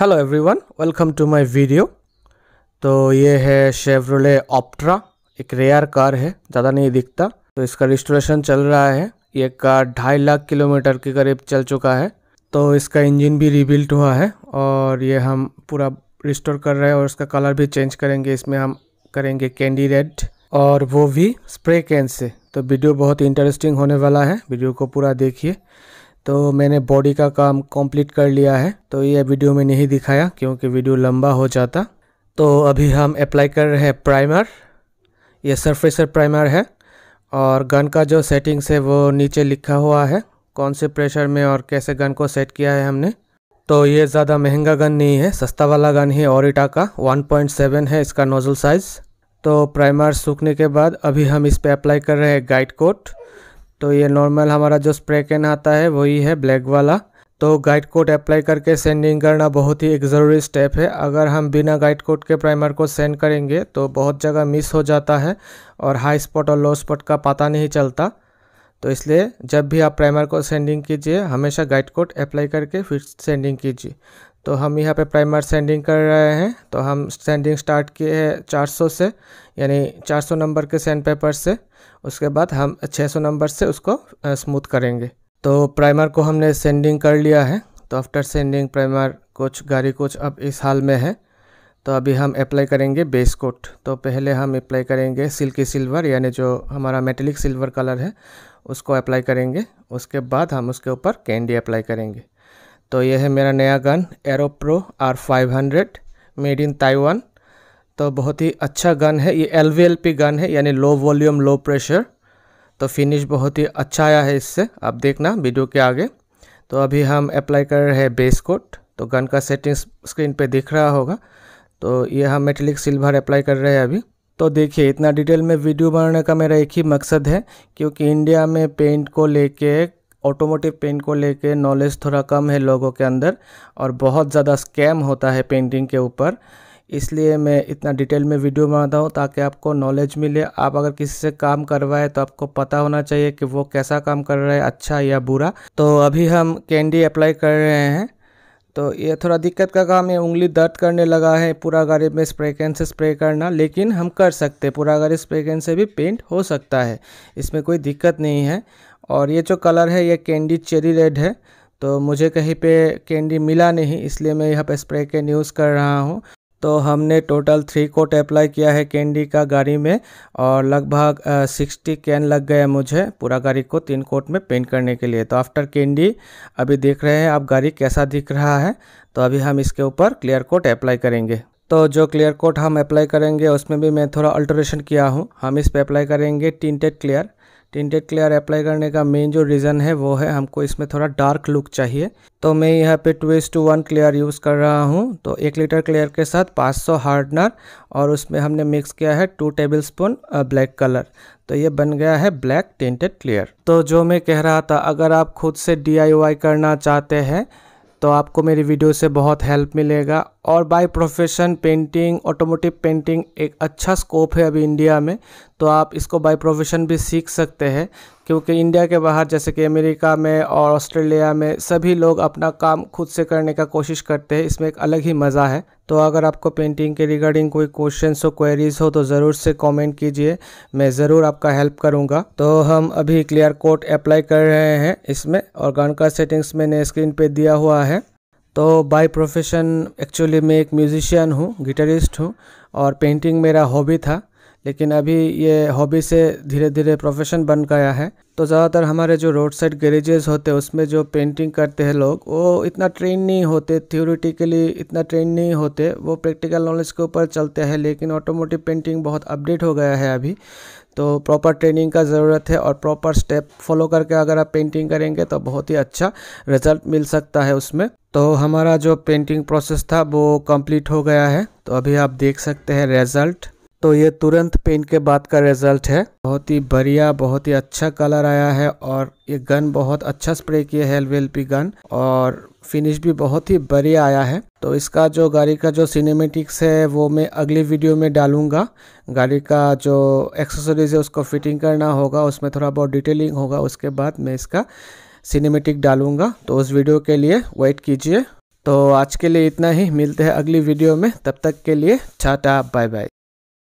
hello everyone welcome to my video तो ये है शेवरोले ऑप्ट्रा एक रेयर कार है ज़्यादा नहीं दिखता तो इसका रिस्टोरेशन चल रहा है ये कार ढाई लाख किलोमीटर के करीब चल चुका है तो इसका इंजन भी रिबिल्ट हुआ है और ये हम पूरा रिस्टोर कर रहे हैं और इसका कलर भी चेंज करेंगे इसमें हम करेंगे कैंडी रेड और वो भी स्प्रे कैन से तो वीडियो बहुत इंटरेस्टिंग होने वाला है वीडियो को पूरा देखिए तो मैंने बॉडी का काम कंप्लीट कर लिया है तो ये वीडियो में नहीं दिखाया क्योंकि वीडियो लंबा हो जाता तो अभी हम अप्लाई कर रहे हैं प्राइमर ये सरफेसर प्राइमर है और गन का जो सेटिंग्स है वो नीचे लिखा हुआ है कौन से प्रेशर में और कैसे गन को सेट किया है हमने तो ये ज़्यादा महंगा गन नहीं है सस्ता वाला गन ही ओरिटा का 1.7 है इसका नोज़ल साइज़ तो प्राइमर सूखने के बाद अभी हम इस पर अप्लाई कर रहे हैं गाइड कोट तो ये नॉर्मल हमारा जो स्प्रे कैन आता है वही है ब्लैक वाला तो गाइड कोड अप्लाई करके सेंडिंग करना बहुत ही एक ज़रूरी स्टेप है अगर हम बिना गाइड कोड के प्राइमर को सेंड करेंगे तो बहुत जगह मिस हो जाता है और हाई स्पॉट और लो स्पॉट का पता नहीं चलता तो इसलिए जब भी आप प्राइमर को सेंडिंग कीजिए हमेशा गाइड कोड अप्लाई करके फिर सेंडिंग कीजिए तो हम यहाँ पे प्राइमर सेंडिंग कर रहे हैं तो हम सेंडिंग स्टार्ट किए हैं 400 से यानी 400 नंबर के सेंड पेपर से उसके बाद हम 600 नंबर से उसको स्मूथ करेंगे तो प्राइमर को हमने सेंडिंग कर लिया है तो आफ्टर सेंडिंग प्राइमर कोच गाड़ी कोच अब इस हाल में है तो अभी हम अप्लाई करेंगे बेस कोट तो पहले हम अप्लाई करेंगे सिल्की सिल्वर यानी जो हमारा मेटेलिक सिल्वर कलर है उसको अप्लाई करेंगे उसके बाद हम उसके ऊपर कैंडी अप्लाई करेंगे तो ये है मेरा नया gun Aero Pro R five hundred made in Taiwan तो बहुत ही अच्छा गन है ये L V L P gun है यानी लो वॉल्यूम लो प्रेशर तो फिनिश बहुत ही अच्छा आया है इससे आप देखना वीडियो के आगे तो अभी हम अप्लाई कर रहे हैं बेस कोट तो गन का सेटिंग्स स्क्रीन पे दिख रहा होगा तो ये हम मेटलिक सिल्वर अप्लाई कर रहे हैं अभी तो देखिए इतना डिटेल में वीडियो बनाने का मेरा एक ही मकसद है क्योंकि इंडिया में पेंट को लेके ऑटोमोटिव पेंट को लेके नॉलेज थोड़ा कम है लोगों के अंदर और बहुत ज़्यादा स्कैम होता है पेंटिंग के ऊपर इसलिए मैं इतना डिटेल में वीडियो बनाता हूँ ताकि आपको नॉलेज मिले आप अगर किसी से काम करवाए तो आपको पता होना चाहिए कि वो कैसा काम कर रहा है अच्छा या बुरा तो अभी हम कैंडी अप्लाई कर रहे हैं तो ये थोड़ा दिक्कत का काम है उंगली दर्द करने लगा है पूरा गाड़ी में स्प्रे कैन से स्प्रे करना लेकिन हम कर सकते हैं पूरा गाड़ी स्प्रे कैन से भी पेंट हो सकता है इसमें कोई दिक्कत नहीं है और ये जो कलर है ये कैंडी चेरी रेड है तो मुझे कहीं पे कैंडी मिला नहीं इसलिए मैं यहाँ पे स्प्रे कैन यूज़ कर रहा हूँ तो हमने टोटल थ्री कोट अप्लाई किया है कैंडी का गाड़ी में और लगभग सिक्सटी कैन लग गया मुझे पूरा गाड़ी को तीन कोट में पेंट करने के लिए तो आफ्टर कैंडी अभी देख रहे हैं आप गाड़ी कैसा दिख रहा है तो अभी हम इसके ऊपर क्लियर कोट अप्लाई करेंगे तो जो क्लियर कोट हम अप्लाई करेंगे उसमें भी मैं थोड़ा अल्ट्रेशन किया हूँ हम इस पर अप्लाई करेंगे tinted clear tinted clear apply करने का मेन जो रीज़न है वो है हमको इसमें थोड़ा डार्क लुक चाहिए तो मैं यहाँ पे two is to one clear use कर रहा हूँ तो एक लीटर क्लियर के साथ 500 हार्डनर और उसमें हमने मिक्स किया है two tablespoon black colour तो ये बन गया है ब्लैक टिंटेड क्लियर तो जो मैं कह रहा था अगर आप खुद से डी करना चाहते हैं तो आपको मेरी वीडियो से बहुत हेल्प मिलेगा और by profession painting automotive painting एक अच्छा स्कोप है अभी इंडिया में तो आप इसको बाय प्रोफेशन भी सीख सकते हैं क्योंकि इंडिया के बाहर जैसे कि अमेरिका में और ऑस्ट्रेलिया में सभी लोग अपना काम खुद से करने का कोशिश करते हैं इसमें एक अलग ही मज़ा है तो अगर आपको पेंटिंग के रिगार्डिंग कोई क्वेश्चन हो क्वेरीज हो तो ज़रूर से कमेंट कीजिए मैं ज़रूर आपका हेल्प करूँगा तो हम अभी क्लियर कोट अप्लाई कर रहे हैं इसमें और गान का सेटिंग्स मैंने स्क्रीन पे दिया हुआ है तो बाय प्रोफेशन एक्चुअली मैं एक म्यूजिशियन हूँ गिटारिस्ट हूँ और पेंटिंग मेरा हॉबी था लेकिन अभी ये हॉबी से धीरे धीरे प्रोफेशन बन गया है तो ज़्यादातर हमारे जो रोड साइड गैरेजेस होते हैं उसमें जो पेंटिंग करते हैं लोग वो इतना ट्रेन नहीं होते थ्योरेटिकली इतना ट्रेन नहीं होते वो प्रैक्टिकल नॉलेज के ऊपर चलते हैं लेकिन ऑटोमोटिव पेंटिंग बहुत अपडेट हो गया है अभी तो प्रॉपर ट्रेनिंग का ज़रूरत है और प्रॉपर स्टेप फॉलो करके अगर आप पेंटिंग करेंगे तो बहुत ही अच्छा रिजल्ट मिल सकता है उसमें तो हमारा जो पेंटिंग प्रोसेस था वो कंप्लीट हो गया है तो अभी आप देख सकते हैं रिजल्ट तो ये तुरंत पेंट के बाद का रिजल्ट है बहुत ही बढ़िया बहुत ही अच्छा कलर आया है और ये गन बहुत अच्छा स्प्रे किया है एल पी गन और फिनिश भी बहुत ही बढ़िया आया है तो इसका जो गाड़ी का जो सिनेमेटिक्स है वो मैं अगली वीडियो में डालूंगा गाड़ी का जो एक्सेसरीज है उसको फिटिंग करना होगा उसमें थोड़ा बहुत डिटेलिंग होगा उसके बाद मैं इसका सिनेमेटिक डालूंगा तो उस वीडियो के लिए वेट कीजिए तो आज के लिए इतना ही मिलते हैं अगली वीडियो में तब तक के लिए छाटा बाय बाय